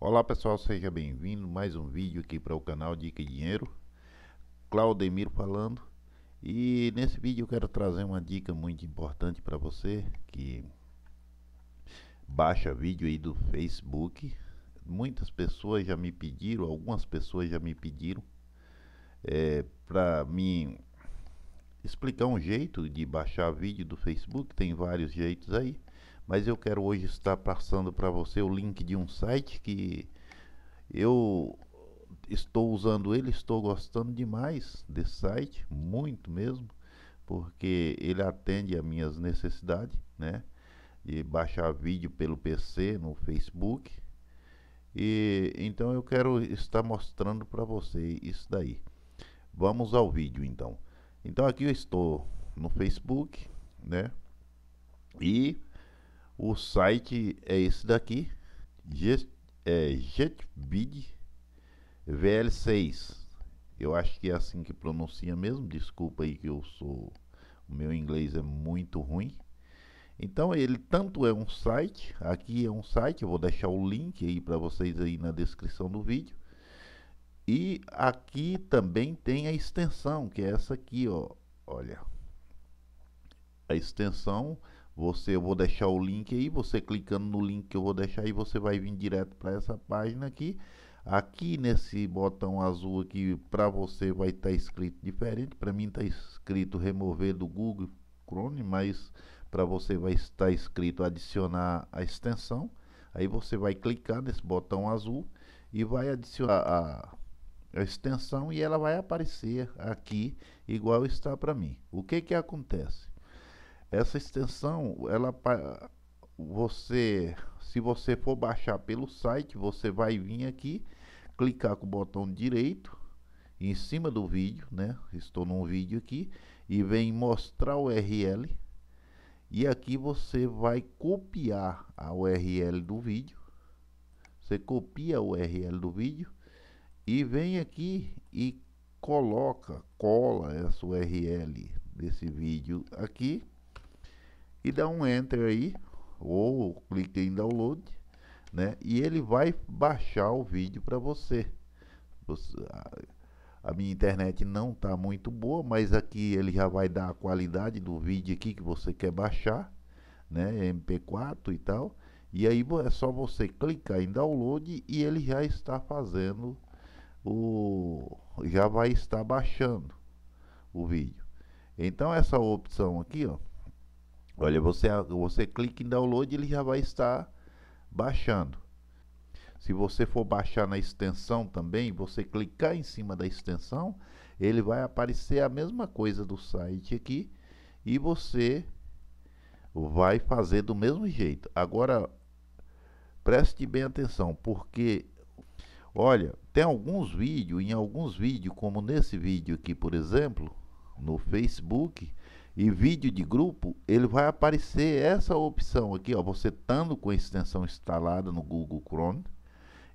Olá pessoal, seja bem-vindo mais um vídeo aqui para o canal Dica e Dinheiro. Claudemiro falando. E nesse vídeo eu quero trazer uma dica muito importante para você que baixa vídeo aí do Facebook. Muitas pessoas já me pediram, algumas pessoas já me pediram é, para me explicar um jeito de baixar vídeo do Facebook. Tem vários jeitos aí mas eu quero hoje estar passando para você o link de um site que eu estou usando ele, estou gostando demais desse site, muito mesmo, porque ele atende às minhas necessidades, né? De baixar vídeo pelo PC no Facebook. E então eu quero estar mostrando para você isso daí. Vamos ao vídeo então. Então aqui eu estou no Facebook, né? E o site é esse daqui, Get, é, VL6. Eu acho que é assim que pronuncia mesmo. Desculpa aí que eu sou. O meu inglês é muito ruim. Então ele tanto é um site, aqui é um site, eu vou deixar o link aí para vocês aí na descrição do vídeo. E aqui também tem a extensão, que é essa aqui, ó. Olha. A extensão você, eu vou deixar o link aí, você clicando no link que eu vou deixar aí, você vai vir direto para essa página aqui. Aqui nesse botão azul aqui, para você vai estar tá escrito diferente. Para mim está escrito remover do Google Chrome, mas para você vai estar tá escrito adicionar a extensão. Aí você vai clicar nesse botão azul e vai adicionar a, a extensão e ela vai aparecer aqui igual está para mim. O que que acontece? Essa extensão, ela você, se você for baixar pelo site, você vai vir aqui, clicar com o botão direito em cima do vídeo, né? Estou num vídeo aqui e vem mostrar o URL. E aqui você vai copiar a URL do vídeo. Você copia a URL do vídeo e vem aqui e coloca, cola essa URL desse vídeo aqui e dá um enter aí, ou clique em download, né? E ele vai baixar o vídeo para você. você a, a minha internet não está muito boa, mas aqui ele já vai dar a qualidade do vídeo aqui que você quer baixar, né? MP4 e tal. E aí é só você clicar em download e ele já está fazendo o já vai estar baixando o vídeo. Então essa opção aqui, ó, Olha, você, você clica em download ele já vai estar baixando. Se você for baixar na extensão também, você clicar em cima da extensão, ele vai aparecer a mesma coisa do site aqui e você vai fazer do mesmo jeito. Agora preste bem atenção, porque olha, tem alguns vídeos, em alguns vídeos, como nesse vídeo aqui, por exemplo, no Facebook, e vídeo de grupo, ele vai aparecer essa opção aqui, ó, você estando com a extensão instalada no Google Chrome,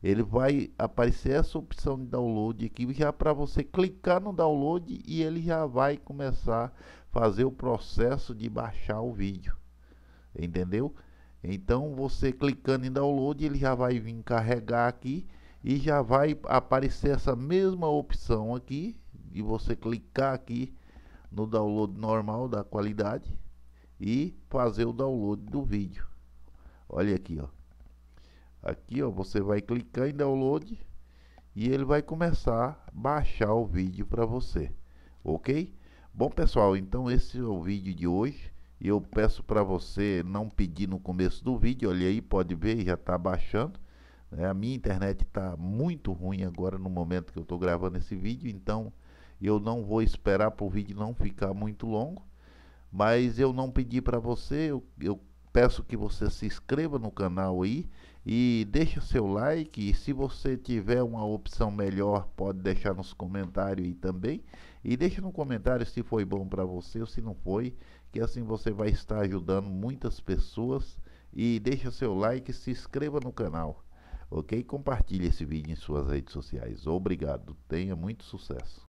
ele vai aparecer essa opção de download aqui já para você clicar no download e ele já vai começar a fazer o processo de baixar o vídeo entendeu então você clicando em download ele já vai vir carregar aqui e já vai aparecer essa mesma opção aqui de você clicar aqui no download normal da qualidade e fazer o download do vídeo. Olha aqui, ó. Aqui, ó, você vai clicar em download e ele vai começar a baixar o vídeo para você, ok? Bom, pessoal, então esse é o vídeo de hoje. E eu peço para você não pedir no começo do vídeo, olha aí, pode ver, já está baixando. Né? A minha internet está muito ruim agora no momento que eu estou gravando esse vídeo, então eu não vou esperar para o vídeo não ficar muito longo, mas eu não pedi para você, eu, eu peço que você se inscreva no canal aí e deixe seu like. E se você tiver uma opção melhor, pode deixar nos comentários aí também. E deixe no comentário se foi bom para você ou se não foi, que assim você vai estar ajudando muitas pessoas. E deixe seu like e se inscreva no canal, ok? Compartilhe esse vídeo em suas redes sociais. Obrigado, tenha muito sucesso.